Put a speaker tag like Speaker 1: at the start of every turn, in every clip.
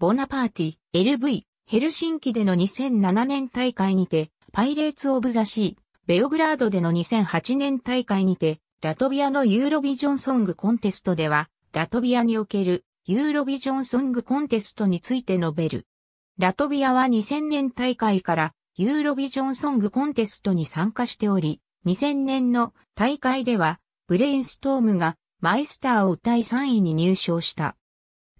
Speaker 1: ボナパーティ、LV、ヘルシンキでの2007年大会にて、パイレーツ・オブ・ザ・シー、ベオグラードでの2008年大会にて、ラトビアのユーロビジョンソングコンテストでは、ラトビアにおけるユーロビジョンソングコンテストについて述べる。ラトビアは2000年大会からユーロビジョンソングコンテストに参加しており、2000年の大会ではブレインストームがマイスターを歌い3位に入賞した。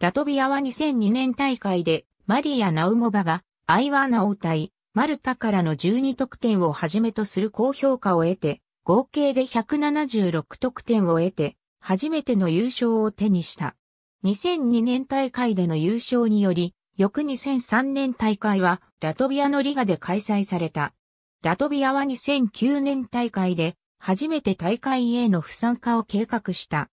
Speaker 1: ラトビアは2002年大会でマリア・ナウモバがアイワーナを対、マルタからの12得点をはじめとする高評価を得て、合計で176得点を得て、初めての優勝を手にした。2002年大会での優勝により、翌2003年大会はラトビアのリガで開催された。ラトビアは2009年大会で初めて大会への不参加を計画した。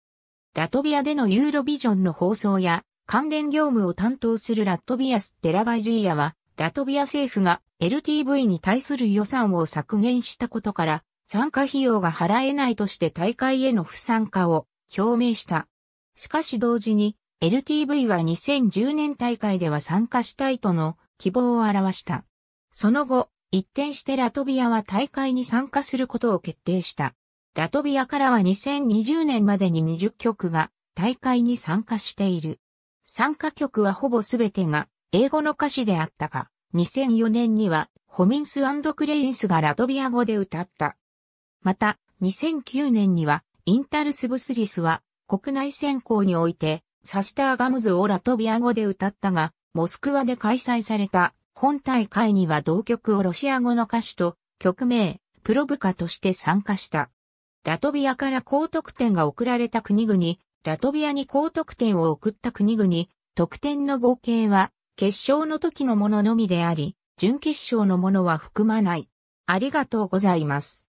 Speaker 1: ラトビアでのユーロビジョンの放送や関連業務を担当するラトビアス・テラバイジーヤは、ラトビア政府が LTV に対する予算を削減したことから、参加費用が払えないとして大会への不参加を表明した。しかし同時に、LTV は2010年大会では参加したいとの希望を表した。その後、一転してラトビアは大会に参加することを決定した。ラトビアからは2020年までに20局が大会に参加している。参加曲はほぼすべてが英語の歌詞であったが、2004年にはホミンスクレインスがラトビア語で歌った。また、2009年にはインタルスブスリスは国内選考においてサスターガムズをラトビア語で歌ったが、モスクワで開催された本大会には同曲をロシア語の歌詞と曲名、プロブカとして参加した。ラトビアから高得点が送られた国々、ラトビアに高得点を送った国々、得点の合計は、決勝の時のもののみであり、準決勝のものは含まない。ありがとうございます。